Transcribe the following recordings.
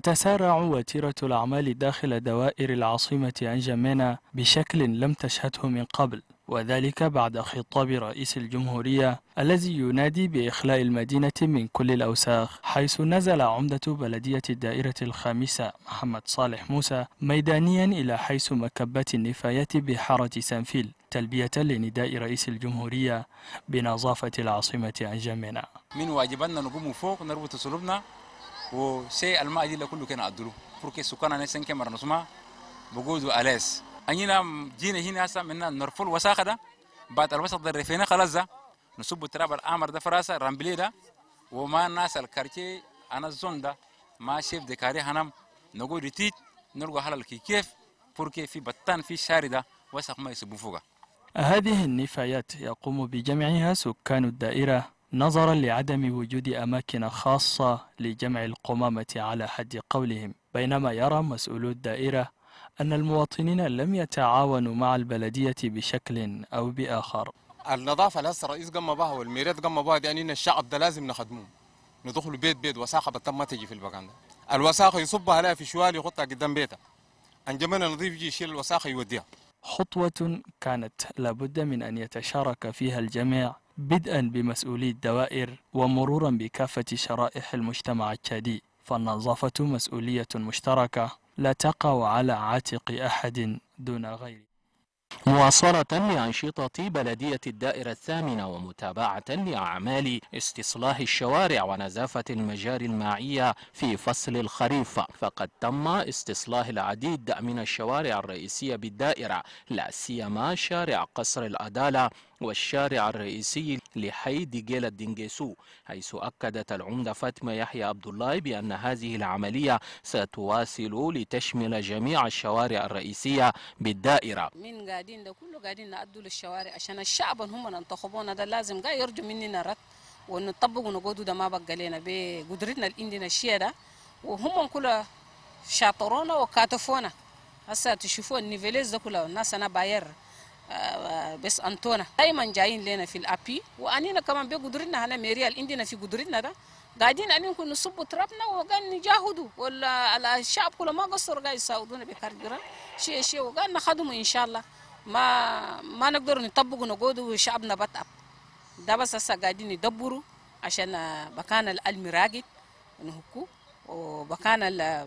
تتسارع وتيرة الأعمال داخل دوائر العاصمة أنجمينا بشكل لم تشهده من قبل وذلك بعد خطاب رئيس الجمهورية الذي ينادي بإخلاء المدينة من كل الأوساخ حيث نزل عمدة بلدية الدائرة الخامسة محمد صالح موسى ميدانيا إلى حيث مكبة النفايات بحارة سانفيل تلبية لنداء رئيس الجمهورية بنظافة العاصمة أنجمينا من واجبنا نقوم فوق نربط صلوبنا وسي الماء دي كله كان عدلو فرك سكان أنا سنك مرة نسمع بوجود أني نام جينا هنا هسه منا نرفل وساخة ده بعد الوسط ده رفينا خلاص ده نصب التراب الأمر ده فراسة رامبلي ده وما الناس الكارتي أنا الزون ده ما شيف دكاري هنم نقول رتيت نلقى حل كيف فرك في بطان في شاردة وسخ ما يسبو فوقه هذه النفايات يقوم بجمعها سكان الدائرة نظرا لعدم وجود أماكن خاصة لجمع القمامة على حد قولهم بينما يرى مسؤولو الدائرة أن المواطنين لم يتعاونوا مع البلدية بشكل أو بآخر النظافة لسه الرئيس قام بها والميريت قام بها دي أن الشعب ده لازم نخدمه ندخل بيت بيت وساخة بتم ما تجي في البقان ده الوساخة يصبها لها في شوال يغطها قدام بيتها أنجمنا نظيف يجي يشيل الوساخة يوديها خطوة كانت لابد من أن يتشارك فيها الجميع بدءا بمسؤولي الدوائر ومرورا بكافة شرائح المجتمع التشادي فالنظافة مسؤولية مشتركة لا تقع على عاتق أحد دون غيره مواصلة لأنشطة بلدية الدائرة الثامنة ومتابعة لأعمال استصلاح الشوارع ونزافة المجاري المائية في فصل الخريف فقد تم استصلاح العديد من الشوارع الرئيسية بالدائرة لا سيما شارع قصر العدالة والشارع الرئيسي لحي ديجيل الدنجيسو حيث أكدت العمدة فاطمة يحيى عبد الله بأن هذه العملية ستواصل لتشمل جميع الشوارع الرئيسية بالدائرة من قاعدين ده كله قاعدين نعدوا للشوارع عشان الشعب هم انتخبونا ده لازم قاعد يرجو مننا رد ونطبق ونقودوا ده ما بقى لنا بقدرتنا الاندينا الشيء ده وهم كلها شاطرونا وكاتفونا هسه تشوفوا النيفيليز ده كله الناس انا باير آه، بس انتونا دايما جايين لنا في الابي وانينا كمان بقدرتنا هنا ميريال عندنا في قدرتنا ده قاعدين عليهم كنا نصب ترابنا وقال نجاهدوا ولا الشعب كله ما قصر قاعد يساعدونا بكارجرا شيء شيء وقال نخدمه ان شاء الله ما ما نقدر نطبق نقود وشعبنا بتعب ده بس هسه قاعدين يدبروا عشان بكان العلم راقد نهكو وبكان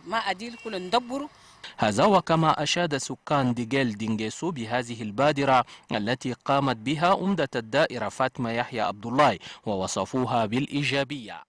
ما اديل كله ندبره هذا وكما أشاد سكان ديجيل دينجيسو بهذه البادرة التي قامت بها أمدة الدائرة فاطمة يحيى عبد الله ووصفوها بالإيجابية